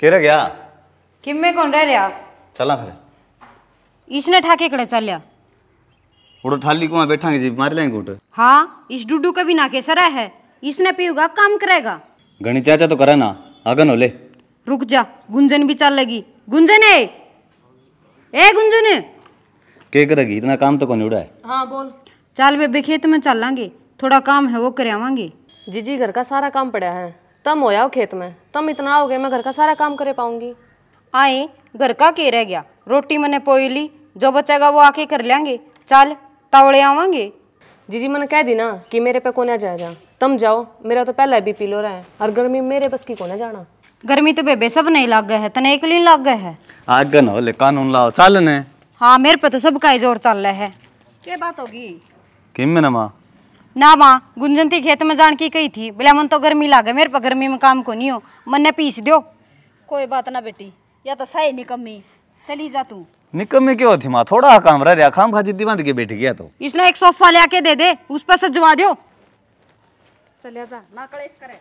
केरा गया किम में कौन रह रहा चला फिर इसने ठाके कड़े चल लिया उडो ठाली को कुआ बैठांगे जी मार लेंगे उठ हाँ इस डुडू भी ना के सरा है इसने पीऊगा काम करेगा गणी चाचा तो करे ना आगन हो ले रुक जा गुंजन भी चल लगी गुंजन है ए गुंजन के करेगी इतना काम तो कौन उड़ा है हाँ बोल चल बेबे खेत में चल लांगे थोड़ा काम है वो करे आवांगे जीजी घर का सारा काम पड़ा है तम हो जाओ खेत में तम इतना हो गया मैं घर का सारा काम करे पाऊंगी आए घर का के रह गया रोटी मैंने पोई ली जो बचेगा वो आके कर लेंगे चल तावड़े आवांगे जी मैंने कह दी ना कि मेरे पे कोने जाए जा तम जाओ मेरा तो पहला भी पीलो रहा है और गर्मी मेरे बस की कोने जाना गर्मी तो बेबे सब नहीं लग गए है तने एक लीन लग गए है आगन हो ले कानून लाओ चल ने हाँ मेरे पे तो सब का जोर चल रहा है क्या बात होगी किम ना माँ ना माँ गुंजनती खेत में जान की कही थी बोला मन तो गर्मी लागे मेरे पर गर्मी में काम को नहीं हो मन ने पीस दो कोई बात ना बेटी या तो सही निकम्मी चली जा तू निकम्मी क्यों थी माँ थोड़ा काम रह रहा खाम खा जिद्दी बांध के बैठ गया तो इसने एक सोफा ले आके दे दे उस पर सजवा दो चलिया जा ना कड़े इस करे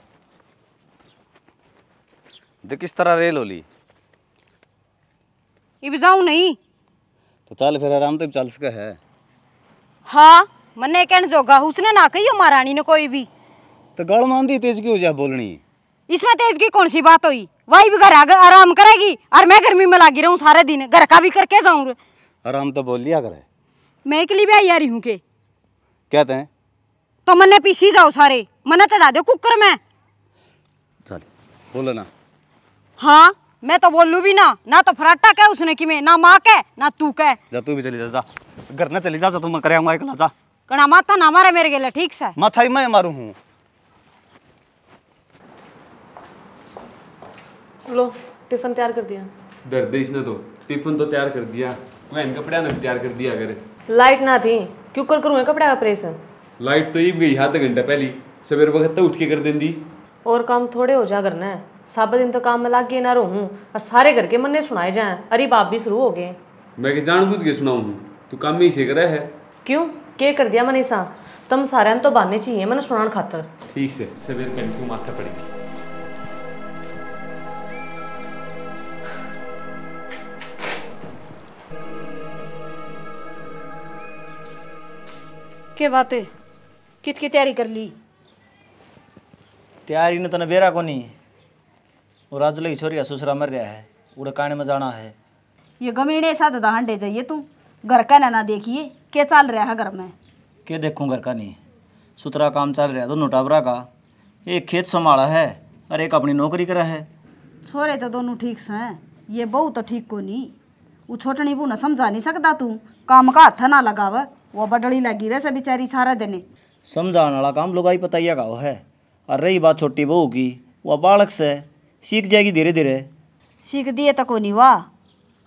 देख किस तरह रेल होली इब जाऊं नहीं तो चल फिर आराम तो चल सका है हाँ मन्ने कहन जोगा उसने ना कही महारानी ने कोई भी तो गल मानती तेज की हो जा बोलनी इसमें तेज की कौन सी बात हुई वही भी घर आराम करेगी और मैं गर्मी में लागी रहूं सारे दिन घर का भी करके जाऊं आराम तो बोल लिया करे मैं के लिए भी आई आ रही हूँ के कहते हैं तो मन्ने पीसी जाओ सारे मन्ने चढ़ा दो कुकर में चल बोलो ना हां मैं तो बोलू भी ना ना तो फराटा कह उसने कि मैं ना मां कह ना तू कह जा तू भी चली जा जा घर ना चली जा जा तू मैं करे हमारे जा कणा माथा ना हमारे मेरे गेला ठीक सा माथा ही मैं मारू हूँ लो टिफिन तैयार कर दिया दर्द इसने तो टिफिन तो तैयार कर दिया मैं कपड़ा ने तैयार कर दिया अगर लाइट ना थी क्यों कर करूँ कपड़ा का ऑपरेशन लाइट तो ईब गई आधा घंटा पहले सवेरे वक्त तो उठ के कर दें और काम थोड़े हो जा करना है सब दिन तो काम में लाग गए ना रहूं और सारे घर के मन्ने सुनाए जाए अरे बाप भी शुरू हो गए मैं के जान के सुनाऊं तू काम ही से करे है क्यों के कर दिया तो मैंने सा तुम सारे तो बहाने चाहिए मैंने सुना खातर ठीक से सवेर पेन को माथा पड़ेगी के बात है किसकी तैयारी कर ली तैयारी ने तो बेरा को नहीं और आज लगी छोरिया ससुरा मर रहा है उड़े काने में जाना है ये गमीड़े साथ दांडे जाइए तू घर का ना देखिए क्या चल रहा है घर में के देखूं घर का नहीं सुतरा काम चल रहा है दोनों तो टाबरा का एक खेत संभाला है और एक अपनी नौकरी करा है छोरे तो दोनों ठीक से हैं ये बहू तो ठीक को नहीं वो छोटनी बू ना समझा नहीं सकता तू काम का हाथ ना लगाव वो बडड़ी लगी रहे से बेचारी सारा दिन समझाने वाला काम लोग आई पताइया का है और रही बात छोटी बहू की वह बालक से सीख जाएगी धीरे धीरे सीख दिए तो को नहीं वाह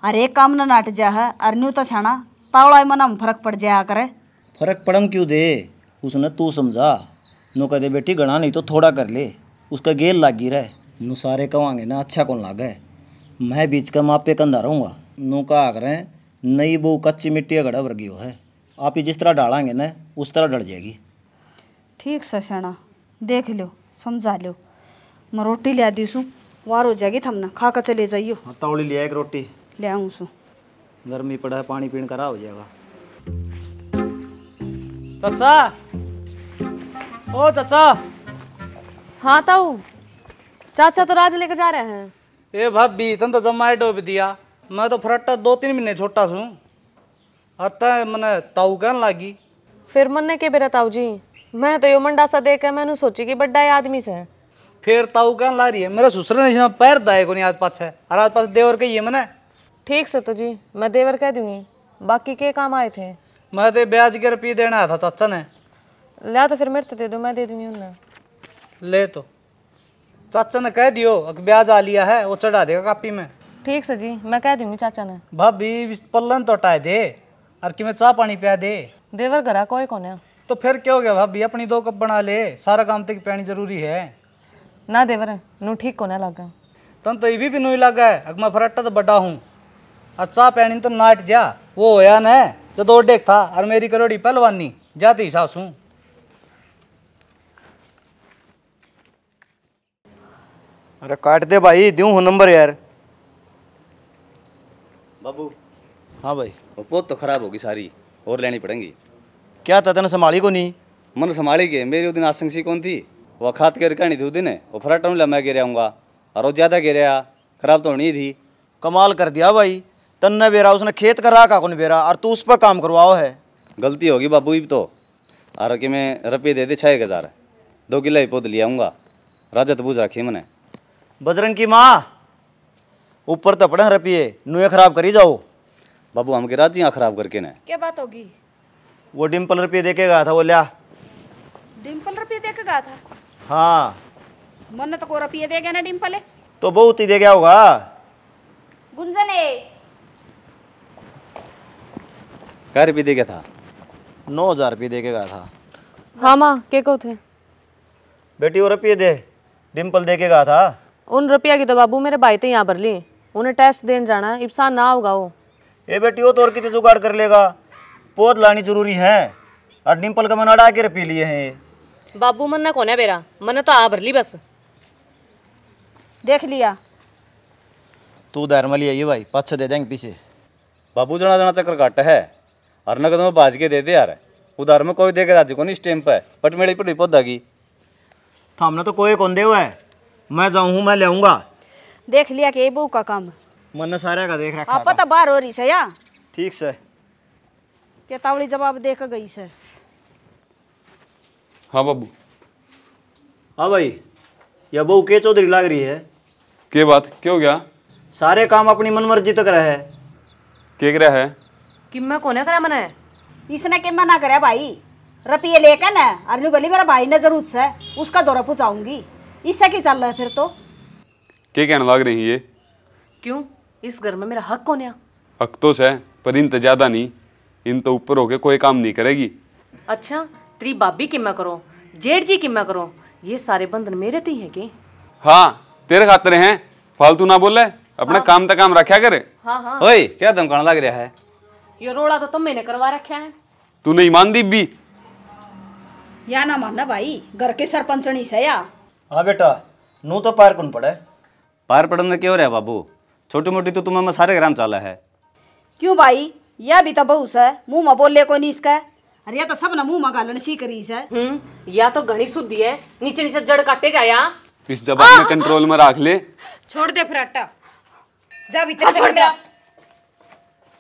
अरे एक काम ना नाट जा है अर न्यू तो छाना तावड़ा मना फर्क पड़ जाया करे फर्क पड़म क्यों दे उसने तू समझा नो कह दे बेटी गणा नहीं तो थोड़ा कर ले उसका गेल गिर है नु सारे कवांगे ना अच्छा कौन लागे मैं बीच का माँ पे कंधा रहूँगा नो कहा करें नई बहू कच्ची मिट्टी का गड़ा वर्गी हो है आप ही जिस तरह डालेंगे ना उस तरह डल जाएगी ठीक सशाना देख लो समझा लो मैं रोटी लिया दीसू वार हो जाएगी थमना खा कर चले जाइयो हाँ तौली लिया एक रोटी ले आऊँ सु गर्मी पड़ा है पानी पीन करा हो जाएगा चाचा ओ चाचा हाँ ताऊ चाचा तो राज लेकर जा रहे हैं ए भाभी तन तो जमाए डोब दिया मैं तो फरट्टा दो तीन महीने छोटा सू अतः मैंने ताऊ कहन लागी फिर मन्ने के बेरा ताऊ जी मैं तो यो मंडा सा देख मैंने सोची कि बड़ा आदमी से फिर ताऊ कहन ला रही है मेरा ससुर ने पैर दाए को नहीं आज पास है और आज पास देवर कही है मैंने ठीक सतो जी मैं देवर कह दूंगी बाकी के काम आए थे मैं तो ब्याज के रुपये देना आया था तो अच्छा ने लिया तो फिर मेरे तो दे दो मैं दे दूंगी उन्हें ले तो चाचा ने कह दियो ब्याज आ लिया है वो चढ़ा देगा कापी में ठीक से जी मैं कह दूंगी चाचा ने भाभी पल्लन तो हटाए दे और कि मैं चाह पानी पिया दे देवर घरा कोई कौन है तो फिर क्या हो गया भाभी अपनी दो कप बना ले सारा काम तक पैनी जरूरी है ना देवर नू ठीक कोने लागू तन तो ये भी, भी लागा है अगर मैं फराटा तो बड़ा हूँ अच्छा पैणी तो नाट जा वो होया न जो दो डेक था और मेरी करोड़ी पहलवानी जाती सासू अरे काट दे भाई दूँ नंबर यार बाबू हाँ भाई पोत तो खराब होगी सारी और लेनी पड़ेंगी क्या था तेने संभाली को नहीं मन संभाली के मेरी उस दिन आशंसी कौन थी वो खात के रखानी थी उस दिन वो फराटन मैं गिर आऊँगा और वो ज़्यादा गिर खराब तो होनी थी कमाल कर दिया भाई तन्ने बेरा उसने खेत करा का कौन बेरा और तू उस पर काम करवाओ है गलती होगी बाबू तो और कि मैं रुपये दे दे छः हज़ार दो किलो ही पौध लियाऊंगा राजत बूझ रखी मैंने बजरंग की माँ ऊपर तो पड़े रुपये नुए खराब करी जाओ बाबू हम गिरा दिया खराब करके ने क्या बात होगी वो डिम्पल रुपये देके गया था वो लिया डिम्पल रुपये दे के गया था हाँ मन तो को रुपये दे गया ना डिम्पल तो बहुत ही दे गया होगा गुंजन है कर भी देगा था नौ हजार भी देगा के था हाँ माँ के को थे बेटी वो रुपये दे डिम्पल दे के गया था उन रुपया की तो बाबू मेरे भाई थे यहाँ भर ली उन्हें टेस्ट देने जाना है इफ्सान ना होगा वो ये बेटी वो तो और कितने जुगाड़ कर लेगा पौध लानी जरूरी है और डिम्पल का मनाडा के रुपये लिए हैं बाबू मन ना कौन है मेरा मन तो आ भर ली बस देख लिया तू धर्म लिया ये भाई पाँच दे देंगे पीछे बाबू जना जना चक्कर काट है और नगद में बाज के दे दे यार उधार में कोई देकर राज्य को नहीं स्टेम पर बट मेरी पड़ी पौधा की थामना तो कोई कौन दे हुआ है मैं जाऊँ मैं ले देख लिया के बहू का काम मन सारे का देख रहा आप पता बाहर हो रही सया ठीक से केतावली जवाब देख गई सर हाँ बाबू हाँ भाई यह बहू के चौधरी लाग रही है के बात क्यों गया सारे काम अपनी मन मर्जी तक रहे के रहा है किम्मा कोने करा मने इसने किम्मा ना करे भाई रपिए लेके ना अरनू बोली मेरा भाई ने जरूरत से उसका दौरा पूछाऊंगी इससे की चल रहा है फिर तो के कहने लग रही है क्यों इस घर में मेरा हक कोने हक तो है पर इन तो ज्यादा नहीं इन तो ऊपर होके कोई काम नहीं करेगी अच्छा तेरी बाबी की करो जेठ जी की करो ये सारे बंधन मेरे ते हैं के हां तेरे खातिर हैं फालतू ना बोले अपना हाँ। काम तक तो काम रखा करे हाँ हाँ ओए क्या धमकाना लग रहा है यो रोड़ा तो तुम मैंने करवा रखा है तू नहीं मान दी भी या ना माना भाई घर के सरपंच नहीं से या हाँ बेटा नू तो पार कौन पड़े पार पड़न में क्यों रहा बाबू छोटी मोटी तो तुम्हें मैं सारे ग्राम चाला है क्यों भाई यह भी तो बहुस है मुंह में बोले कोई नहीं इसका अरे या तो सब ना मुंह में गालन सी करी से हम्म, या तो घनी शुद्धि है नीचे नीचे जड़ काटे जाया इस जबान में कंट्रोल में रख ले छोड़ दे फराटा जा भीतर हाँ, छोड़ दे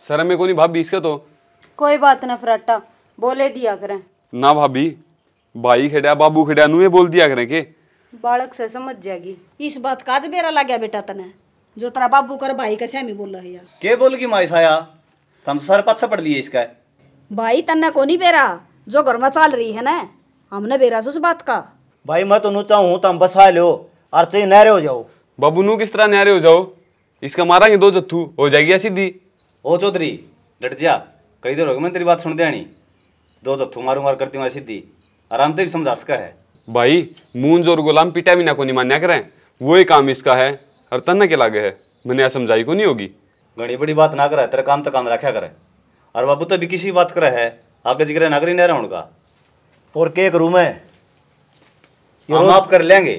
शर्म में कोनी भाभी इसके तो कोई बात ना फराटा बोले दिया करें ना भाभी भाई खेड़ा बाबू खेड़ा नु बोल दिया करें के बालक से समझ जाएगी इस बात का बेरा लग बेटा तने जो तेरा बाबू कर भाई का श्यामी बोल रहा है यार के बोल माई साया तुम सर पत्थर पड़ लिए इसका भाई तन्ना कोनी बेरा जो घर में चल रही है ना हमने बेरा से उस बात का भाई मैं तो नु चाहूँ तुम बसा लो और चाहिए नहरे हो जाओ बाबू नु किस तरह नहरे हो जाओ इसका मारा ये दो जत्थू हो जाएगी सीधी ओ चौधरी डट जा कही दे होगी तेरी बात सुन देनी दो तो थू मारू मार करती हूँ सीधी आराम से भी समझा सका है भाई मूंज और गुलाम पिटा भी ना को नहीं मान्या करें ही काम इसका है और तन्ना के लागे है मैंने यहाँ समझाई को नहीं होगी घड़ी बड़ी बात ना करे तेरा काम तो काम रखा करे और बाबू तो भी किसी बात करे है आगे जिक्र नागरी नहीं रहने उनका और के करूँ मैं हम आप कर लेंगे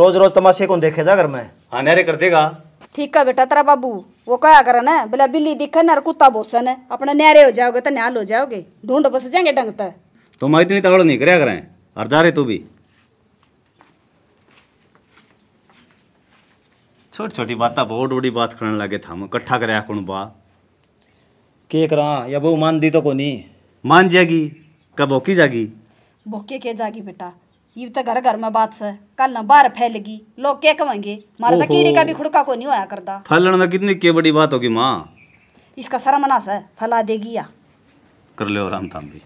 रोज रोज तमाशे को देखे जा कर मैं हाँ नहरे कर देगा ठीक है बेटा तेरा बाबू वो क्या ना बोला बिल्ली दिखे ना कुत्ता बोसन अपने न्यारे हो जाओगे तो न्याल हो जाओगे ढूंढ बस जाएंगे ढंग तक तो मैं इतनी तगड़ो नहीं कराया करें और जा रहे तू भी छोटी छोटी बात बहुत बड़ी बात करने लगे था कट्ठा कराया कौन बा के करा या वो मान दी तो कोनी मान जाएगी कब भोकी जागी भोके के जागी बेटा ये तो घर घर में बात से कल ना बाहर फैलेगी लोग क्या कहेंगे मारा तो कीड़ी का भी खुड़का को नहीं होया करता फैलने में कितनी के बड़ी बात होगी माँ इसका सारा मना है फैला देगी या कर ले आराम थाम भी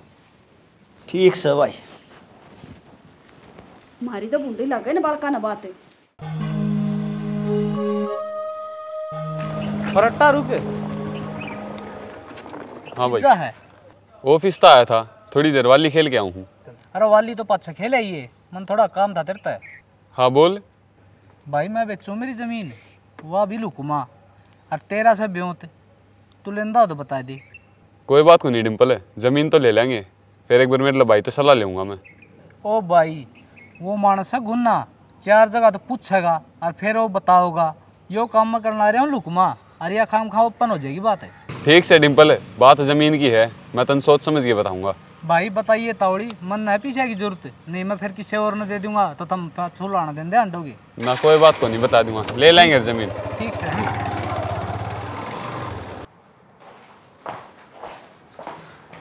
ठीक से भाई मारी तो बुंदी लग गई ना बालका ना बात परट्टा रुके हाँ भाई ऑफिस तो आया था थोड़ी देर वाली खेल के आऊँ हूँ अरे वाली तो पाछा खेल है ये मन थोड़ा काम था तेरता है हाँ बोल भाई मैं बेचू मेरी जमीन वह भी लुकुमा और तेरा से ब्योत तू लेंदा तो बता दे कोई बात को नहीं डिम्पल है जमीन तो ले लेंगे फिर एक बार मेरे भाई तो सलाह लूंगा मैं ओ भाई वो मानस है गुन्ना चार जगह तो पूछेगा और फिर वो बताओगा यो काम में करना रहा हूँ लुकमा अरे या खाम खा ओपन हो जाएगी बात है ठीक से डिम्पल बात जमीन की है मैं तन सोच समझ के बताऊंगा भाई बताइए तावड़ी मन है पीछे की जरूरत नहीं मैं फिर किसी और ने दे दूंगा तो तुम छू लाना दे अंडों की मैं कोई बात को नहीं बता दूंगा ले लेंगे जमीन ठीक है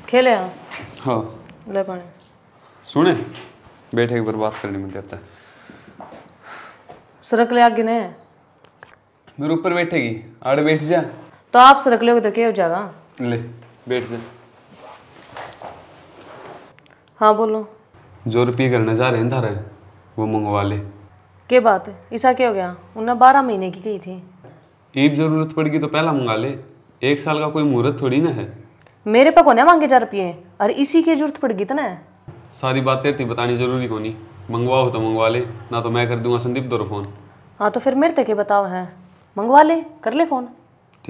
खेले हाँ ले पानी सुने बैठे एक बार बात करने में देता है सरक ले आगे ने मेरे ऊपर बैठेगी आड़े बैठ जा तो आप सरक ले देखे तो हो जाएगा ले बैठ जा हाँ बोलो जो रुपये करने जा रहे हैं थारे वो मंगवा ले क्या बात ऐसा क्या हो गया उन्हें बारह महीने की गई थी ईब जरूरत पड़ेगी तो पहला मंगा ले एक साल का कोई मुहूर्त थोड़ी ना है मेरे पे कोने मांगे जा रुपये और इसी की जरूरत पड़ेगी तो ना सारी बातें थी बतानी जरूरी को नहीं मंगवाओ तो मंगवा ले ना तो मैं कर दूंगा संदीप दो फोन हाँ तो फिर मेरे तक बताओ है मंगवा ले कर ले फोन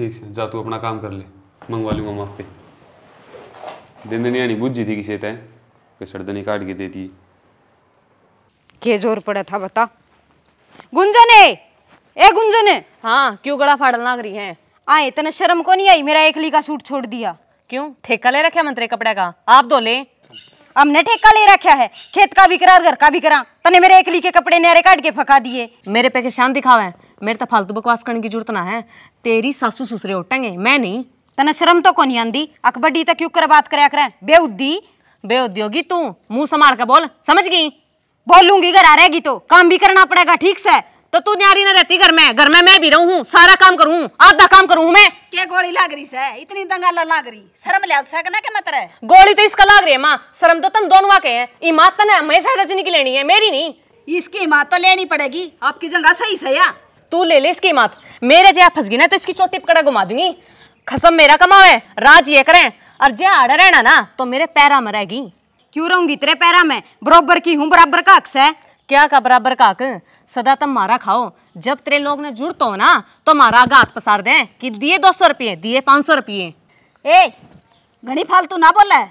ठीक है जा तू अपना काम कर ले मंगवा लूंगा माफ पे दिन दिन यानी बुझी थी किसी तय कोई सरदनी तो काट के दे दी के जोर पड़ा था बता गुंजन ए गुंजन हाँ क्यों गला फाड़न लग रही है आ इतना शर्म को नहीं आई मेरा एकली का सूट छोड़ दिया क्यों ठेका ले रखे मंत्री कपड़े का आप दो ले हमने ठेका ले रखा है खेत का भी करार घर का भी करा तने मेरे एकली के कपड़े नहरे काट के फका दिए मेरे पे के शान दिखावा है मेरे तो फालतू बकवास करने की जरूरत ना है तेरी सासू ससुरे उठेंगे मैं नहीं तने शर्म तो को नहीं आंदी अकबड्डी तक तो क्यों कर बात कराया करे बेउद्दी बेउद्योगी तू मुंह संभाल के बोल समझ गई बोलूंगी घर आ रहेगी तो काम भी करना पड़ेगा ठीक से तो तू न्यारी ना रहती घर में घर में मैं भी रहूं सारा काम करूं आधा काम करूं मैं क्या गोली लाग रही है इतनी दंगा लाग रही शर्म लिया सकना के मत रहे गोली तो इसका लाग रही है माँ शर्म तो तुम दोनों के हैं इमात तो हमेशा रजनी की लेनी है मेरी नहीं इसकी इमात तो लेनी पड़ेगी आपकी जगह सही से या तू ले ले इसकी इमात मेरे जैसे फंस गई ना तो इसकी चोटी पकड़ा घुमा दूंगी खसम मेरा कमावे राज ये करें और जे आड़ रहना ना तो मेरे पैरा मरेगी क्यों रहूंगी तेरे पैरा में बराबर की हूँ बराबर का अक्स है क्या का बराबर का अक सदा तुम मारा खाओ जब तेरे लोग ने जुड़ते तो हो ना तो मारा गात पसार दें कि दिए दो सौ रुपये दिए पाँच सौ रुपये ए घनी फालतू ना बोले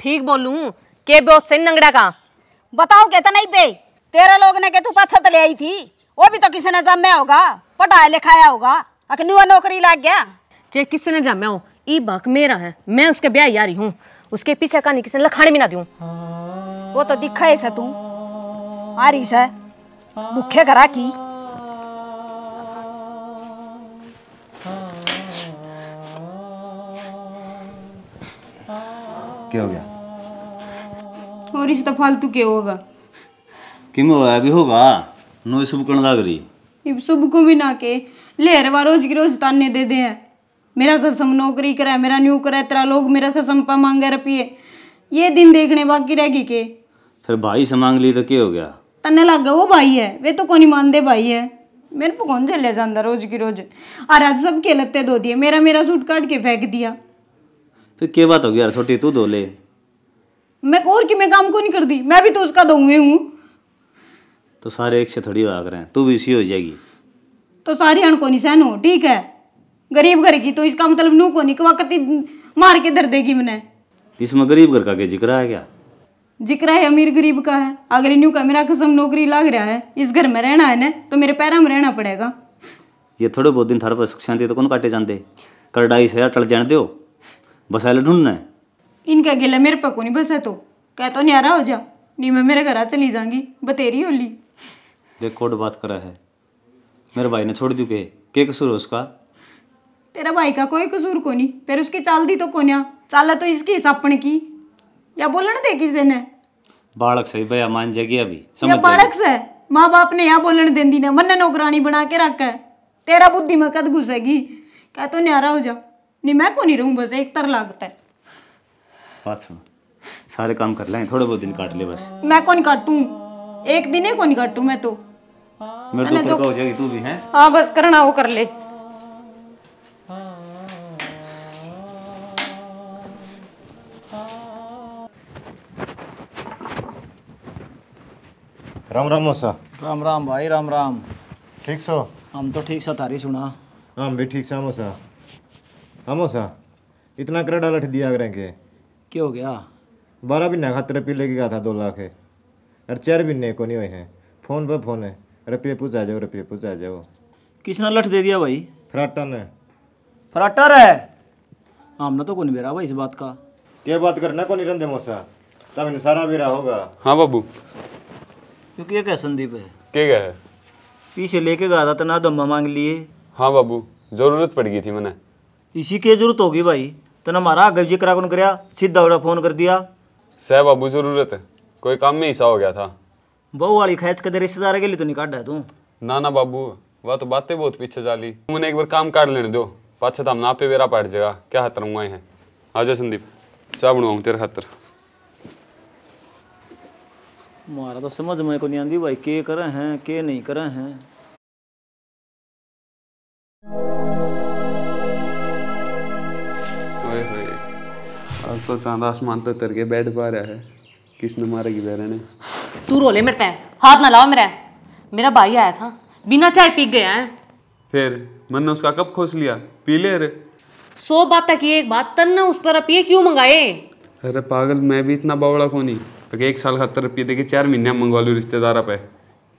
ठीक बोलूँ के बोत से नंगड़ा का बताओ के तो नहीं पे तेरे लोग ने के तू पाछत ले आई थी वो भी तो किसी ने जम्या होगा पढ़ाया लिखाया होगा अखनी वो नौकरी लग गया चाहे किसी ने जा हो ये ई बाक मेरा है मैं उसके ब्याह यारी हूँ उसके पीछे का नहीं किसी ने लखाने भी ना दू वो तो दिखा है ऐसा तू आ रही सा मुख्य करा की क्या हो गया और इस तो फालतू के होगा किम होया अभी होगा नो सुबह कण लाग रही सुबह को भी ना के लेर वारोज की रोज ताने दे दे हैं मेरा कसम नौकरी कराए मेरा न्यू कराए तेरा लोग मेरा कसम पा मांगे रपिए ये दिन देखने बाकी रह रहेगी के फिर भाई से मांग ली तो क्या हो गया तने लग गया वो भाई है वे तो कौन मानते भाई है मेरे को कौन चले जाता रोज की रोज और आज सब के लत्ते धो दिए मेरा मेरा सूट काट के फेंक दिया फिर क्या बात होगी यार छोटी तू धो ले मैं और की मैं काम को नहीं कर दी मैं भी तो उसका दोगे हूँ तो सारे एक से थोड़ी भाग रहे हैं तू भी इसी हो जाएगी तो सारी अणको नहीं सहन हो ठीक है गरीब घर की तो इसका मतलब नू को निकवा कति मार के दर देगी मैंने इसमें गरीब घर का के जिक्र है क्या जिक्र है अमीर गरीब का है अगर न्यू का मेरा कसम नौकरी लग रहा है इस घर में रहना है ना तो मेरे पैरों में रहना पड़ेगा ये थोड़े बहुत दिन थारे पर सुख शांति तो कौन काटे जानते करडाई से टल जाने दो बस बसाले ढूंढना है इनका गिला मेरे पर को नहीं है तो कह तो न्यारा हो जा नहीं मैं मेरे घर चली जाऊंगी बतेरी होली देखो बात करा है मेरे भाई ने छोड़ दू के कसूर उसका तेरा भाई का कोई कसूर को नहीं फिर उसकी चाल दी तो कोन्या चाल तो इसकी सपन की या बोलना दे किसी ने बालक सही भैया मान जाएगी अभी समझ या बालक से माँ बाप ने यहाँ बोलन दे दी ने मन नौकरानी बना के रखा है तेरा बुद्धि में कद घुसेगी कह तो न्यारा हो जा नहीं मैं को नहीं रहूँ बस एक तर लागत है बात सुनो सारे काम कर लें थोड़े बहुत दिन काट ले बस मैं कौन काटू एक दिन ही कौन काटू मैं तो मेरे तो हो जाएगी तू भी है हाँ बस करना वो कर ले राम राम मौसा राम राम भाई राम राम ठीक सो हम तो ठीक सा तारी सुना हम भी ठीक सा मौसा हाँ मौसा हाँ इतना कर डाल दिया करें के क्यों गया बारह महीने खातर रुपये लेके गया था दो लाख है अरे चार महीने को नहीं हुए हैं फोन पर फोन है रुपये पूछा जाओ रुपये पूछा जाओ किसने लठ दे दिया भाई फराटा ने फराटा रे हमने तो कौन बेरा भाई इस बात का क्या बात करना कौन रंधे मौसा सब सारा बेरा होगा हाँ बाबू क्योंकि ये क्या संदीप है क्या क्या है पीछे लेके गया था तना दम्मा मांग लिए हाँ बाबू जरूरत पड़ गई थी मैंने इसी की जरूरत होगी भाई तना हमारा गब्जी करा कौन कराया सीधा उड़ा फोन कर दिया सह बाबू जरूरत है कोई काम में हिस्सा हो गया था बहू वाली खैच कदे रिश्तेदार के लिए तो नहीं काट है तू ना ना बाबू वह तो बातें बहुत पीछे जा ली मैंने एक बार काम काट लेने दो पाछे तो हम ना पे वेरा पाट जगह क्या हाथ रहूँगा हैं आजा संदीप चाह बनाऊँ तेरे खातर मारा तो समझ में को नहीं आती भाई के करे हैं के नहीं करे हैं आज तो चांद आसमान पे तरके बैठ पा रहा है किसने मारा की बेरे ने तू रोले मेरे पे हाथ ना लाओ मेरा मेरा भाई आया था बिना चाय पी गया है फिर मन ने उसका कब खोस लिया पी ले रे सौ बातें की एक बात तन्ना उस पर पिए क्यों मंगाए अरे पागल मैं भी इतना बावड़ा को नहीं तो एक साल खातर रुपये देके चार महीने मंगवा लो रिश्तेदार पे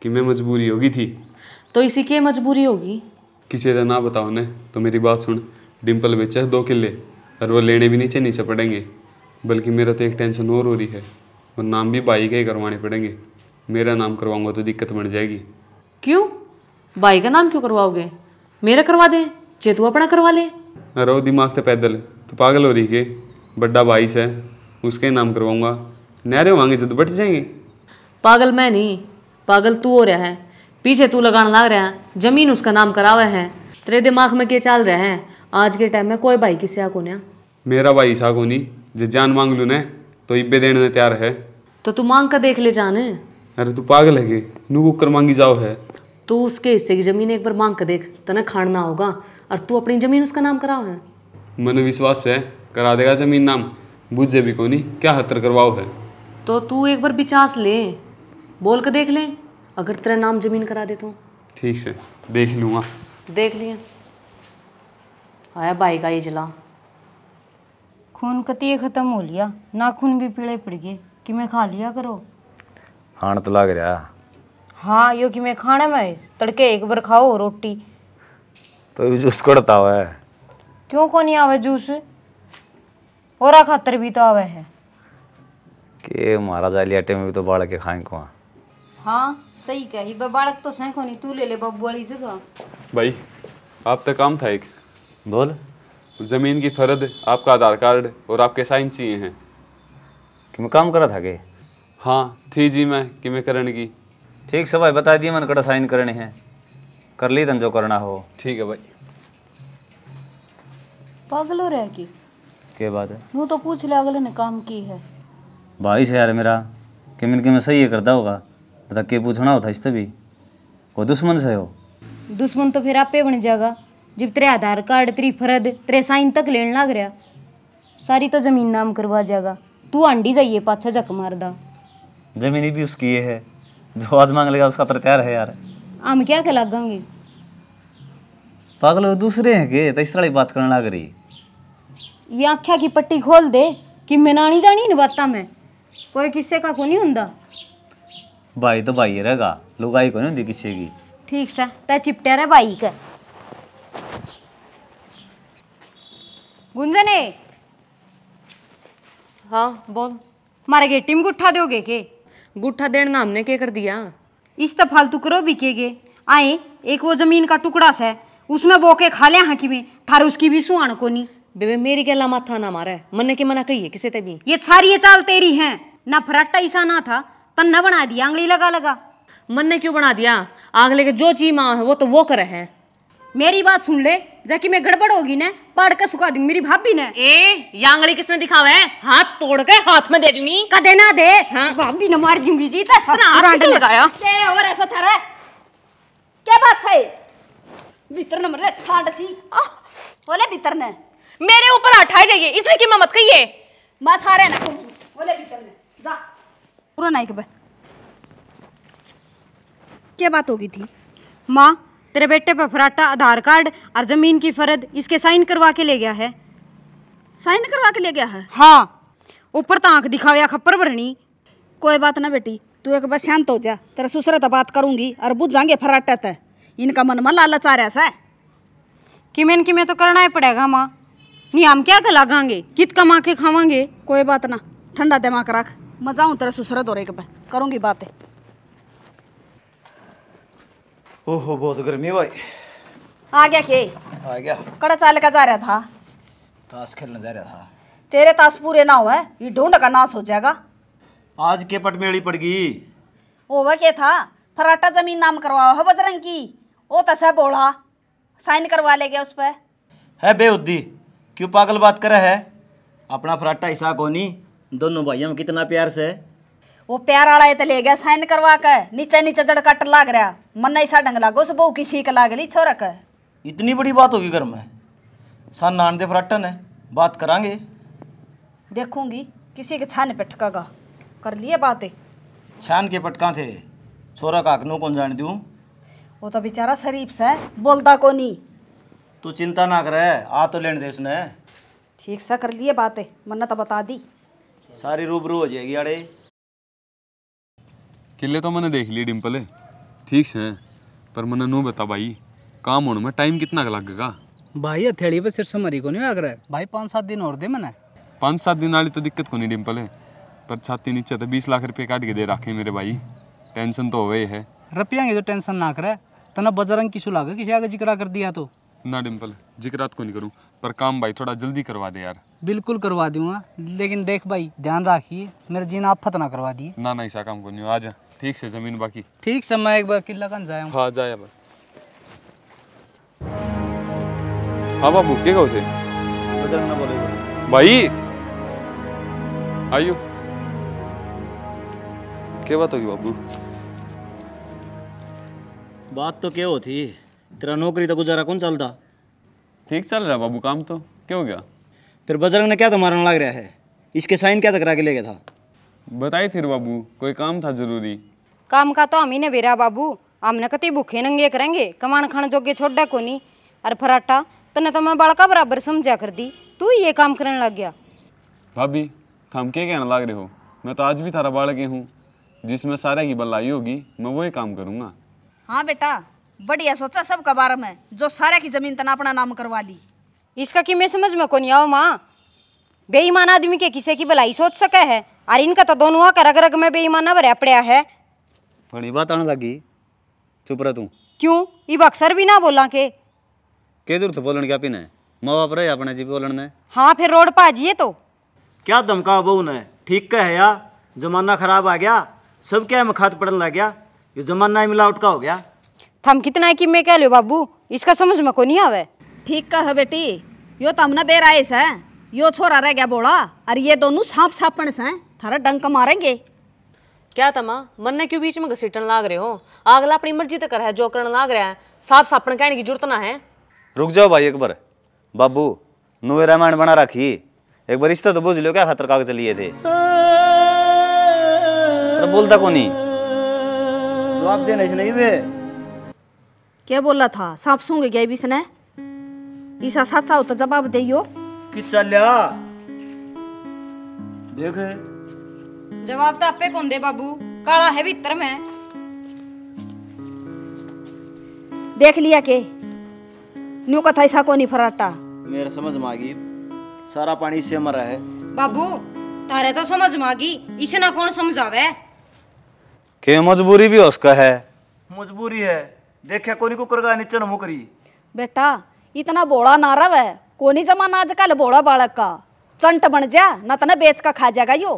कि मैं मजबूरी होगी थी तो इसी की मजबूरी होगी किसी का ना बताओ ने तो मेरी बात सुन डिम्पल बेचा दो किले और वो लेने भी नीचे नीचे पड़ेंगे बल्कि मेरा तो एक टेंशन और हो रही है और नाम भी बाई के ही करवाने पड़ेंगे मेरा नाम करवाऊंगा तो दिक्कत बन जाएगी क्यों भाई का नाम क्यों करवाओगे मेरा करवा दे चे तू अपना करवा ले रो दिमाग तो पैदल तो पागल हो रही है बड़ा बाईस है उसके नाम करवाऊंगा नहरे होंगे तो बट जाएंगे पागल मैं नहीं पागल तू हो रहा है पीछे तू लगान लाग रहा है जमीन उसका नाम करावे है तेरे दिमाग में क्या चल रहा है आज के टाइम में कोई भाई किसी को को मेरा भाई सा को नहीं जे जान मांग लू ने तो इब्बे देने तैयार है तो तू मांग कर देख ले जाने अरे तू पागल है नू कुकर मांगी जाओ है तू उसके हिस्से की जमीन एक बार मांग कर देख तना खाड़ना होगा और तू अपनी जमीन उसका नाम कराओ है मन विश्वास है करा देगा जमीन नाम बुझे भी को नहीं क्या हतर करवाओ है तो तू एक बार बिचास ले बोल के देख ले अगर तेरा नाम जमीन करा दे तो ठीक से देख लूंगा देख लिया आया भाई का ये जला खून कतिये ख़त्म हो लिया नाखून भी पीले पड़ गए कि मैं खा लिया करो खान तो लग रहा हाँ यो कि मैं खाने में तड़के एक बार खाओ रोटी तो जूस कड़ता हुआ है क्यों को आवे जूस और खातर भी तो आवे है के महाराज आली अटे में भी तो बाड़ के खाए को हां सही कही बाड़क तो सही नहीं तू ले ले बब्बू वाली जगह भाई आप तो काम था एक बोल जमीन की फर्द आपका आधार कार्ड और आपके साइन चाहिए हैं कि मैं काम करा था के हां थी जी मैं कि मैं करण की ठीक सब भाई बता दिए मन कड़ा साइन करने हैं कर ली तन जो करना हो ठीक है भाई पागलो रह की के बाद है मुँह तो पूछ ले अगले ने काम की है भाई से यार मेरा कि मिनके में सही करता होगा बता तो के पूछना होता इस तभी को दुश्मन से हो दुश्मन तो फिर आपे बन जाएगा जब तेरे आधार कार्ड तेरी फरद तेरे साइन तक लेन लग रहा सारी तो जमीन नाम करवा जाएगा तू आंडी जाइए पाछा जक मार जमीन भी उसकी है जो आज मांग लेगा उसका तैयार है यार हम क्या क्या लागेंगे पागल दूसरे हैं के तो बात करने लग रही ये आख्या की पट्टी खोल दे कि मैं ना जानी इन बातों में कोई किस्से का को नहीं हुंदा भाई तो भाई रहेगा लुगाई को नहीं होंगी किसी की ठीक सा ते चिपटे रे भाई के गुंजने हां बोल मारे गेटी टीम गुठा दोगे के गुठा देण देना हमने के कर दिया इस तो फालतू करो भी के गे आए एक वो जमीन का टुकड़ा से उसमें बोके खा लिया हाँ कि में थार उसकी भी सुहाण कोनी बेबे मेरी गला माथा ना मारे है मन्ने के मना कही है किसी तभी ये सारी ये चाल तेरी है ना फराटा ईसा ना था तन न बना दिया आंगली लगा लगा मन्ने क्यों बना दिया आंगले के जो ची माँ है वो तो वो करे है मेरी बात सुन ले जाकि मैं गड़बड़ होगी ना पाड़ के सुखा दूंगी मेरी भाभी ने ए यांगली किसने दिखावा है हाथ तोड़ के हाथ में दे दूंगी कदे ना दे हाँ? भाभी ने मार दूंगी जी लगाया क्या और ऐसा थारा क्या बात है भीतर न मर ले सी ओले भीतर ने मेरे ऊपर हटाए जाइए इसलिए मैं मत कहिए बस सारे ना बोले जा पूरा नहीं क्या बात होगी थी माँ तेरे बेटे पर फराटा आधार कार्ड और जमीन की फरद इसके साइन करवा के ले गया है साइन करवा के ले गया है हाँ ऊपर तो आंख दिखावे खप्पर भरनी कोई बात ना बेटी तू एक बार शांत हो जा तेरा सुसरे तो बात करूंगी और बुझ जाएंगे फराटा तय इनका मन मन लालच आ रहा है किमेन किमें तो करना ही पड़ेगा माँ नहीं हम क्या कला गांगे कित कमा के खावांगे कोई बात ना ठंडा दिमाग रख मजा जाऊँ तेरा सुसरत हो रही के करूँगी बातें ओहो बहुत गर्मी भाई आ गया के आ गया कड़ा चाल का जा रहा था ताश खेलने जा रहा था तेरे ताश पूरे ना हुआ ये ढूंढ का नाश हो जाएगा आज के पट मेड़ी पड़ गई ओ वह के था फराटा जमीन नाम करवाओ है बजरंग की ओ तसा तो बोला साइन करवा ले गया उस पर है बेउद्दी क्यों पागल बात करे है अपना फराटा हिस्सा कोनी दोनों भाई हम कितना प्यार से वो प्यार आला ये तो ले गया साइन करवा कर नीचे नीचे जड़ कट लाग रहा मन ऐसा ढंग लागो सुबह की सीख लाग ली छोरा कर इतनी बड़ी बात होगी घर में सन नान दे फराटा ने बात करांगे देखूंगी किसी के छान पटकागा कर लिए बात छान के पटका थे छोरा का हकनू कौन जान दू वो तो बेचारा शरीफ से बोलता को नहीं तू चिंता ना करे आ तो लेने दे उसने ठीक सा कर लिए बातें मन्ना तो बता दी सारी रूबरू हो जाएगी अरे किले तो मैंने देख लिए डिम्पल ठीक से पर मैंने नू बता भाई काम होने में टाइम कितना लगेगा भाई हथेली पे सिर से मरी को नहीं आग रहा है भाई पाँच सात दिन और दे मैंने पाँच सात दिन वाली तो दिक्कत को नहीं डिम्पल है पर छाती नीचे तो बीस लाख रुपये काट के दे रखे मेरे भाई टेंशन तो हो है रुपया तो टेंशन ना करे तो ना बजरंग किसू लागे किसी आगे जिक्रा कर दिया तो ना डिम्पल जिक्रात को नहीं करूँ पर काम भाई थोड़ा जल्दी करवा दे यार बिल्कुल करवा दूंगा लेकिन देख भाई ध्यान रखिए मेरा जीना आप फतना करवा दिए ना ना ऐसा काम को नहीं आजा ठीक से जमीन बाकी ठीक से मैं एक बार किला कन जाया हाँ जाया बस हाँ बाबू क्या कहो थे ना बोले भाई आयु क्या बात होगी बाबू बात तो क्या होती तेरा नौकरी तो गुजारा कौन चलता ठीक चल रहा बाबू काम तो क्यों गया फिर बजरंग ने क्या तो मारने लग रहा है इसके साइन क्या तक करा के ले गया था बताई थी बाबू कोई काम था जरूरी काम का तो हम ही ने बेरा बाबू हमने कति भूखे नंगे करेंगे कमान खान जोगे छोड़ा को नहीं अरे फराटा तने तो मैं बालका बराबर समझा कर दी तू ये काम करने लग गया भाभी हम क्या कहने लग रहे हो मैं तो आज भी थारा बालक हूँ जिसमें सारे की भलाई होगी मैं वही काम करूँगा हाँ बेटा बढ़िया सोचा सब का बारे में जो सारे की जमीन तना अपना नाम करवा ली इसका कि मैं समझ में को नहीं आओ माँ बेईमान आदमी के किसे की भलाई सोच सके है और इनका तो दोनों का रग रग में बेईमान भरा पड़ा है फणी बात आने लगी चुप रह तू क्यों इब अक्सर भी ना बोला के के जरूरत बोलन क्या अपने माँ बाप रहे अपने जी बोलन ने हाँ फिर रोड पर आजिए तो क्या धमका बहु ने ठीक कह है यार जमाना खराब आ गया सब क्या मखात पड़ने लग गया ये जमाना ही मिलावट का हो गया थम कितना कि मैं कह लो बाबू इसका समझ में को नहीं आवे ठीक कह बेटी यो तो हमने बेराइस है यो छोरा रह गया बोला अरे ये दोनों सांप सापण से हैं थारा डंक मारेंगे क्या तमा मन ने क्यों बीच में घसीटन लाग रहे हो अगला अपनी मर्जी तो कर है जो करण लाग रहा है सांप सापण कहने की जरूरत ना है रुक जाओ भाई एक बार बाबू नुवे रामायण बना रखी एक बार रिश्ता तो बुझ लो क्या खतर कागज लिए थे बोलता को नहीं जवाब देने से नहीं वे क्या बोला था सांप सूंघ गया इसने ईसा साचा होता तो जवाब दियो कि चलिया देख जवाब तो आपे कौन दे बाबू काला है भीतर में देख लिया के न्यू कथा ऐसा को नहीं फराटा मेरा समझ मागी सारा पानी से मरा है बाबू तारे तो समझ मागी इसे ना कौन समझावे के मजबूरी भी उसका है मजबूरी है देखे कोनी को करगा नीचे न मुकरी बेटा इतना बोड़ा ना रव है कोनी जमाना आजकल बोड़ा बालक का चंट बन जा ना तना बेच का खा जाएगा यो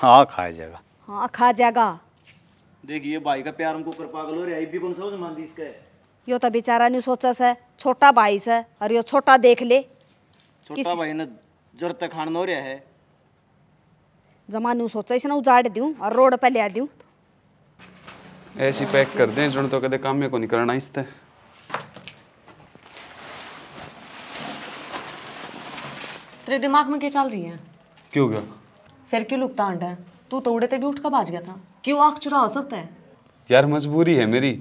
हाँ खा जाएगा हाँ खा जाएगा देखिए भाई का प्यार हमको कर पागल हो रहा है भी कौन समझ मान दी इसका यो तो बेचारा नहीं सोचा है छोटा भाई से और यो छोटा देख ले छोटा भाई ने जड़ तक खान हो रहा है जमा नहीं सोचा इसने उजाड़ दूं और रोड पे ले आ दूं ऐसी पैक कर दें जुड़ तो कदे कामे को नहीं करना इसते तेरे दिमाग में क्या चल रही है क्यों गया फिर क्यों लुकता अंडा तू तो ते भी उठ कब आज गया था क्यों आँख चुरा सकता है यार मजबूरी है मेरी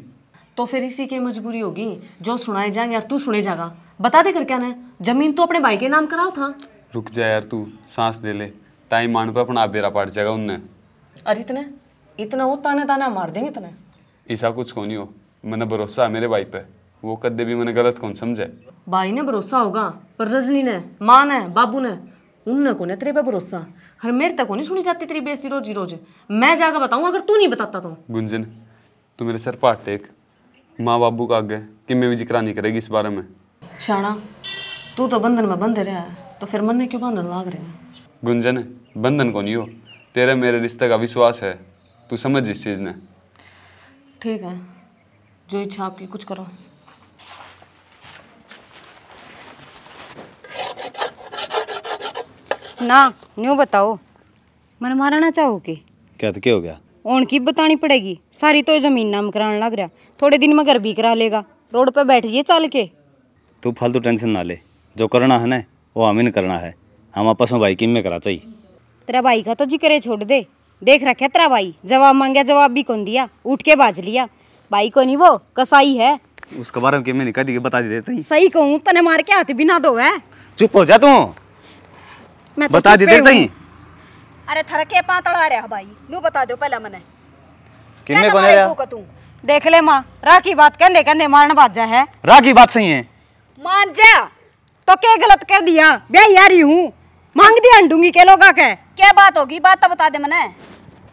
तो फिर इसी की मजबूरी होगी जो सुनाए जाएंगे यार तू सुने जागा बता दे कर क्या ना जमीन तो अपने भाई के नाम कराओ था रुक जा यार तू सांस दे ले टाइम मान पर अपना बेरा पाट जाएगा उनने अरे इतने इतना वो ताना ताना मार देंगे इतने ऐसा कुछ कौन हो मैंने भरोसा है मेरे भाई पे वो कदे भी मैंने गलत कौन समझे भाई ने भरोसा होगा पर रजनी ने माँ ने बाबू ने उनने को तेरे पे भरोसा हर मेरे तक नहीं सुनी जाती तेरी बेसी रोजी रोज मैं जाकर बताऊँ अगर तू नहीं बताता तो गुंजन तू मेरे सर पाट टेक माँ बाबू का आगे कि मैं भी जिक्रा नहीं करेगी इस बारे में शाणा तू तो बंधन में बंधे रहा है तो फिर मन ने क्यों बांधन लाग रहे हैं गुंजन बंधन को नहीं हो तेरे मेरे रिश्ते का विश्वास है तू समझ इस चीज़ ने ठीक है जो इच्छा आपकी कुछ करो ना न्यू बताओ मन मारना चाहो के क्या तो क्या हो गया ओन की बतानी पड़ेगी सारी तो जमीन नाम कराने लग रहा थोड़े दिन में घर भी करा लेगा रोड पे बैठ जाइए चल के तू फालतू टेंशन ना ले जो करना है ना वो हमें करना है हम आपस में भाई की में करा चाहिए तेरा भाई का तो जी करे छोड़ दे देख रखे तेरा भाई जवाब मांगे जवाब भी कौन दिया उठ के बाज लिया भाई को नहीं वो कसाई है उसके बारे में मैंने कह दी बता देते सही कहूँ तने मार के हाथ बिना दो है चुप हो जा तू मैं तो बता दी देते ही अरे थर के पातड़ा रहा भाई नू बता दो पहला मने किन्ने को ले तू देख ले माँ राखी बात कहने कहने मारन बाजा है राखी बात सही है मान जा तो के गलत कर दिया बे यारी हूँ मांग दिया अंडूंगी के लोग के क्या बात होगी बात तो बता दे मने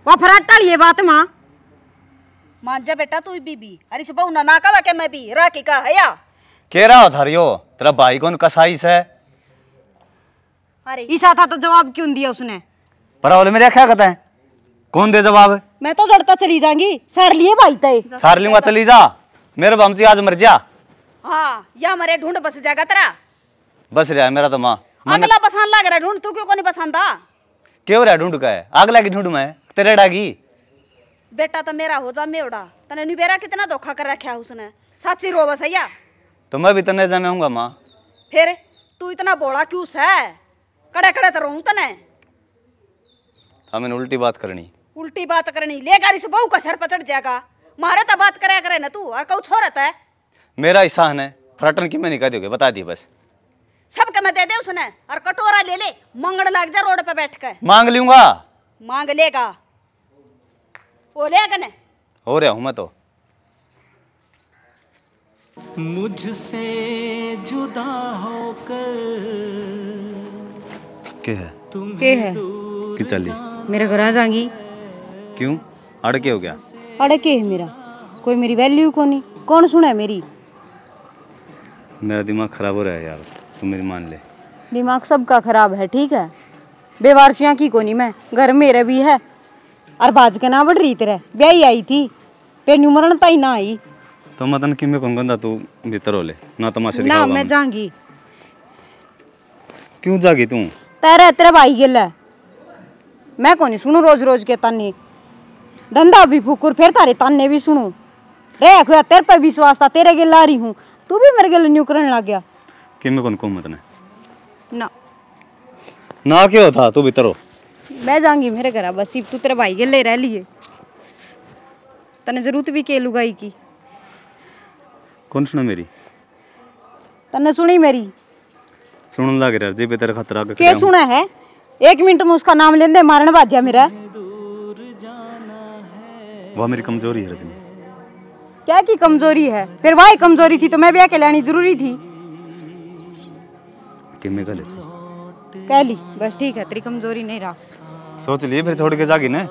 बात मान जा बेटा तू बीबी अरे सुबह ना के मैं भी रा का धरियो तेरा भाई कौन कसाई से अरे ईसा था तो जवाब क्यों दिया उसने मेरे क्या कौन दे जवाब मैं तो जड़ता चली जाऊंगी सार लिए भाई सार लूंगा चली जा मेरे आज मर जा हाँ, या मरे ढूंढ बस जाएगा तेरा बस रहा मेरा तो माँ अगला पसंद लग रहा ढूंढ तू क्यों को नहीं क्यों ढूंढ का है अगला की ढूंढ मैं तेरे डागी बेटा तो मेरा हो जा मेवड़ा तने निबेरा कितना धोखा कर रखा है उसने साची रो बस भैया तो मैं भी तने जमेऊंगा हूँगा माँ फिर तू इतना बोला क्यों सह कड़े कड़े तो रहूँ तने हमें हाँ, उल्टी बात करनी उल्टी बात करनी ले गाड़ी से बहू का सर पचट जाएगा मारे तो बात करे करे ना तू और कहू छोरत तो है मेरा एहसान है फ्रटन की मैं निकाल दोगे बता दी बस सब के मैं दे दे उसने और कटोरा ले ले मंगड़ लाग जा रोड पे बैठ कर मांग लूंगा मांग लेगा हो रहा कने हो रहा हूं मैं तो मुझसे जुदा होकर के है के है कि चली मेरा घर आ जाएंगी क्यों अड़के हो गया अड़के है मेरा कोई मेरी वैल्यू को नहीं कौन सुना है मेरी मेरा दिमाग खराब हो रहा है यार तू मेरी मान ले दिमाग सबका खराब है ठीक है बेवारसियाँ की कोनी मैं घर मेरा भी है और बाज के ना बढ़ रही तेरे ब्याई आई थी पे न्यूमरण ताई ना आई तो मतन कि मैं पंगंदा तू भीतर होले ना तमाशे तो दिखा ना मैं जाऊंगी क्यों जागी तू तेरे तेरे भाई गेल मैं कोनी सुनू रोज रोज के ताने धंधा भी फुकुर फिर तारे ताने भी सुनू रे खोया तेरे पर विश्वास था तेरे गेल आ रही हूं तू भी मेरे गेल न्यू करन लग गया कि मैं कोन को मतने ना ना क्यों था तू भीतर हो मैं जाऊंगी मेरे घर बस तू तेरे भाई के ले रह लिए तने जरूरत भी के लुगाई की कौन सुनो मेरी तने सुनी मेरी सुन लग रहा जी पे तेरे खतरा क्या सुना है एक मिनट में उसका नाम लेंदे मारने बाजा मेरा वह मेरी कमजोरी है रजनी क्या की कमजोरी है फिर वही कमजोरी थी तो मैं ब्याह के लेनी जरूरी थी कि मैं गलत कह ली बस ठीक है तेरी कमजोरी नहीं रास सोच लिए फिर छोड़ के जागी ना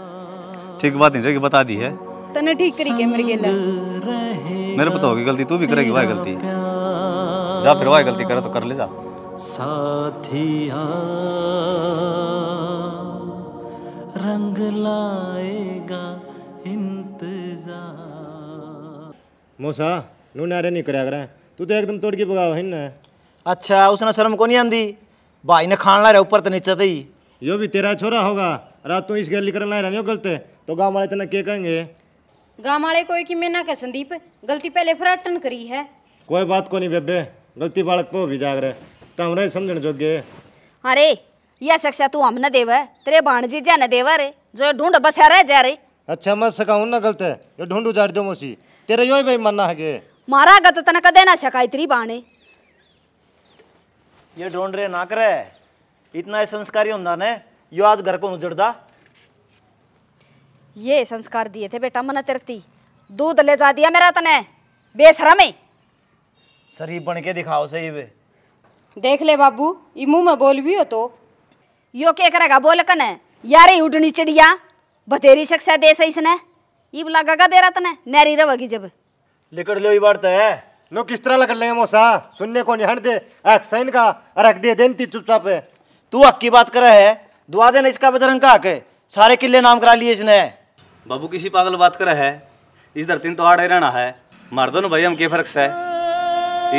ठीक बात नहीं बता दी है तने ठीक करी मेरे गेला मेरे पता होगी गलती तू भी करेगी वह गलती जा फिर वह गलती करे तो कर ले जा साथिया रंग लाएगा इंतजार मोसा नू नहीं कराया करा तू तो एकदम तोड़ के बगाव है ना अच्छा उसने शर्म को नहीं आंदी भाई ने खान ला रहा ऊपर तो नीचे तो ही यो भी तेरा छोरा होगा रात तू इस गली करना रहा गलत तो गाँव वाले तेना के कहेंगे गाँव वाले कोई कि मैं ना कह संदीप गलती पहले फराटन करी है कोई बात को नहीं बेबे गलती बालक पर भी जाग रहे तुम तो रहे समझने जोगे अरे यह शिक्षा तू हम न देव तेरे भाणजी जा न देव रे जो ढूंढ बस रह जा रे अच्छा मत सकाऊ ना गलत है यो ढूंढू जाड़ दो मोसी तेरे यो ही भाई मन्ना है मारा गलत तो तना कदे ना सकाई तेरी बाणे ये ढूंढ रहे ना करे इतना ही संस्कारी होंदा ने यो आज घर को उजड़दा ये संस्कार दिए थे बेटा मन तेरती दूध ले जा दिया मेरा तने बेसरम है शरीफ बन के दिखाओ सही वे देख ले बाबू ई मुंह में बोल भी हो तो यो के करेगा बोल कने यार ही उठनी चिड़िया बतेरी शख्स दे सही इसने ई लागा बेरा तने नैरी रवगी जब लिकड़ लो ई बात है लो किस तरह लग लेंगे मोसा सुनने को नहीं हट दे एक्सैन का रख दे देन ती चुपचाप है तू अक्की बात कर है दुआ देना इसका बजरंग का हक है सारे किले नाम करा लिए इसने बाबू किसी पागल बात कर है इस धरती तो आड़े रहना है मार दो भाई हम के फर्क से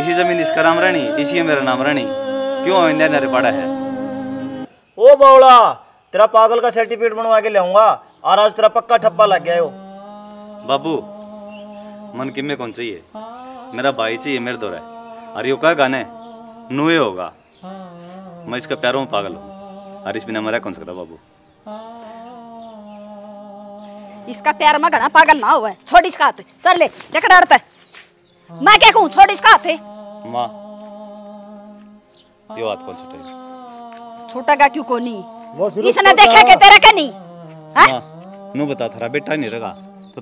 इसी जमीन इसका नाम रहनी इसी है मेरा नाम रहनी क्यों इंडिया ने पड़ा है ओ बावला तेरा पागल का सर्टिफिकेट बनवा के लाऊंगा और आज तेरा पक्का ठप्पा लग गया हो बाबू मन किमे कौन चाहिए मेरा भाई चाहिए मेरे दो अरे यो का गाने नुए होगा मैं इसका प्यारों में पागल हूँ अरे इस बिना मरा कौन सकता बाबू इसका प्यार में घना पागल ना हुआ छोड़ इसका हाथ चल ले डर पे मैं क्या कहूँ छोड़ इसका हाथ माँ ये बात कौन छोटा का क्यों कोनी इसने देखा के तेरा के नहीं नु बता थारा बेटा नहीं रहा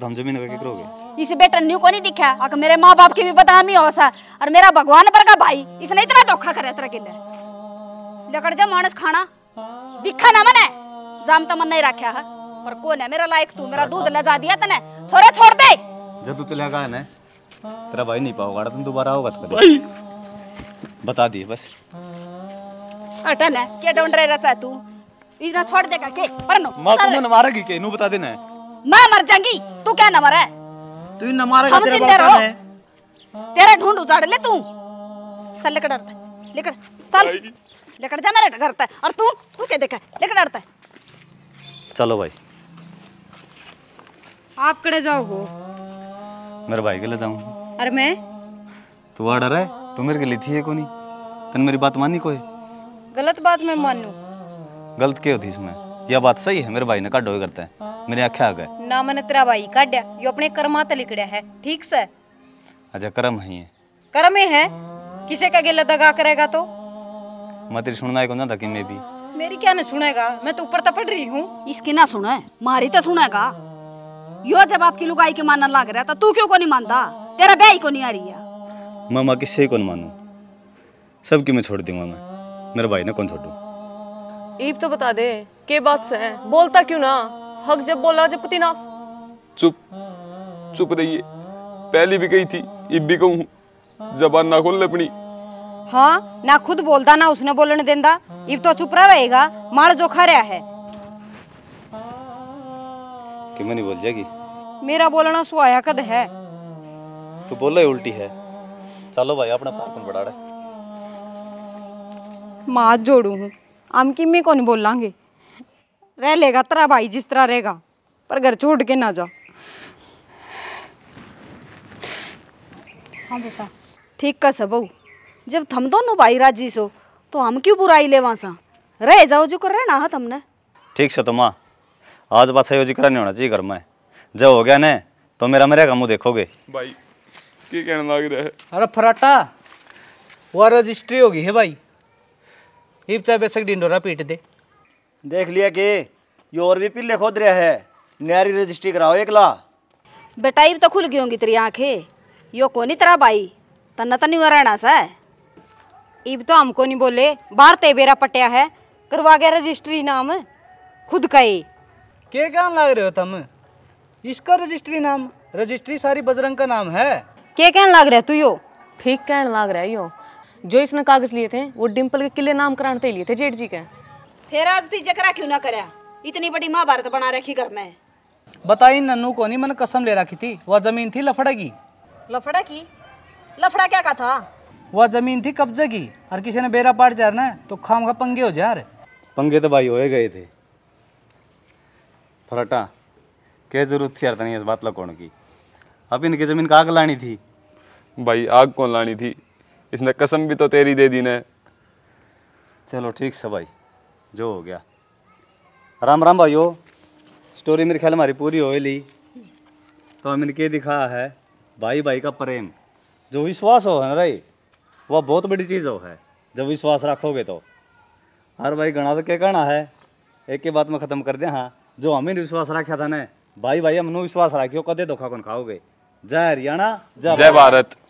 तो हम जमीन का करोगे हाँ। इस बेटा न्यू को नहीं दिखा और मेरे माँ बाप की भी बदनामी हो सा और मेरा भगवान पर का भाई इसने इतना धोखा करे तेरा किले लकड़ जा मानस खाना दिखा ना मने जाम तो मन नहीं रखा है पर कौन है मेरा लायक तू मेरा दूध ले जा दिया तने छोरे छोड़ दे जब तू चला गया ना तेरा भाई नहीं पाओगा तुम दोबारा आओगा तो भाई बता दिए बस अटन है क्या ढूंढ रहे रहता है तू इतना छोड़ देगा के पर नो मां को मन मारेगी के नु बता देना है मैं मर जाऊंगी तू क्या न है तू न मरेगा तेरे जिंदे रहो तेरा ढूंढ उजाड़ ले तू चल लेकर डरता लेकर चल लेकर जा मेरे घर तक और तू तू क्या देखा लेकर डरता चलो भाई आप कड़े जाओगे मेरे भाई के लिए जाऊं अरे मैं तू वहां डर है तू मेरे के लिए थी है कोनी तन मेरी बात मानी कोई गलत बात मैं मानू गलत क्या होती इसमें यह बात सही है मेरे भाई ने काटो करते हैं मेरे आखे आ गए ना मैंने तेरा भाई काढया यो अपने कर्मा ते लिखड़ा है ठीक से अच्छा कर्म ही है कर्म ही है किसे का गेला दगा करेगा तो मैं तेरी सुनना को ना था कि मैं भी मेरी क्या ने सुनेगा मैं तो ऊपर तो पढ़ रही हूँ इसके ना सुने मारी तो सुनेगा यो जब आपकी लुगाई के मानना लाग रहा था तू क्यों को नहीं मानता तेरा ब्याह को नहीं आ रही है मैं माँ किससे कौन मानू सबकी मैं छोड़ दूंगा मैं मेरे भाई ने कौन छोड़ू ईब तो बता दे के बात से है बोलता क्यों ना हक जब बोला जब पतिनाश चुप चुप रहिए पहली भी गई थी इब भी कहूं जबान ना खोल अपनी हाँ ना खुद बोलता ना उसने बोलने देंदा इब तो चुप रहेगा मार जो रहा है कि मैं नहीं बोल जाएगी मेरा बोलना सुहाया कद है तो बोला ही उल्टी है चलो भाई अपना पापन बढ़ा रहे मात जोड़ू हूँ आम की मैं कौन बोलांगे रह लेगा तेरा भाई जिस तरह रहेगा पर घर छूट के ना जा हाँ ठीक हाँ का सबू जब थम दोनों भाई राजी सो तो हम क्यों बुराई ले वहां सा रह जाओ जो कर रहे ना तुमने ठीक से तो माँ आज बात सही जिक्र नहीं होना चाहिए घर में जब हो गया ना तो मेरा मेरे का मुँह देखोगे भाई की कहने लग रहे अरे फराटा वो रजिस्ट्री होगी है भाई इब चाहे बेसक डिंडोरा पीट दे देख लिया कि यो और भी पिल्ले खोद रहा है न्यारी रजिस्ट्री कराओ एकला बेटाई तो खुल गई होंगी तेरी आंखें यो को नहीं तरा भाई तन्ना तनी रहना सा इब तो हमको नहीं बोले बाहर ते बेरा पटिया है करवा गया रजिस्ट्री नाम खुद का ही के काम लग रहे हो तुम इसका रजिस्ट्री नाम रजिस्ट्री सारी बजरंग का नाम है के कहन लग रहा है तू यो ठीक कहन लग रहा है यो जो इसने कागज लिए थे वो डिंपल के किले नाम कराने लिए थे जेठ जी के हेराज थी जकरा क्यों ना करया इतनी बड़ी महाभारत बना रखी घर में बताई नन्नू को नहीं मन कसम ले रखी थी वह जमीन थी लफड़ा लफड़ा की लफड़ा क्या का था वह जमीन थी कब्जे की और किसी ने बेरा पाट जा रहा तो खाम का पंगे हो जा रहे पंगे तो भाई हो गए थे फरटा क्या जरूरत थी यार तनी इस बात ला कौन की अब इनकी जमीन का आग लानी थी भाई आग कौन लानी थी इसने कसम भी तो तेरी दे दी ने चलो ठीक सब भाई जो हो गया राम राम भाइयों स्टोरी मेरे ख्याल हमारी पूरी हो ली तो हम के दिखा है भाई भाई का प्रेम जो विश्वास हो है ना भाई वह बहुत बड़ी चीज़ हो है जब विश्वास रखोगे तो हर भाई गणा तो क्या कहना है एक ही बात में ख़त्म कर दें हाँ जो हमें विश्वास रखा था ना भाई भाई हमने विश्वास रखियो कदे धोखा कौन खाओगे जय हरियाणा जय भारत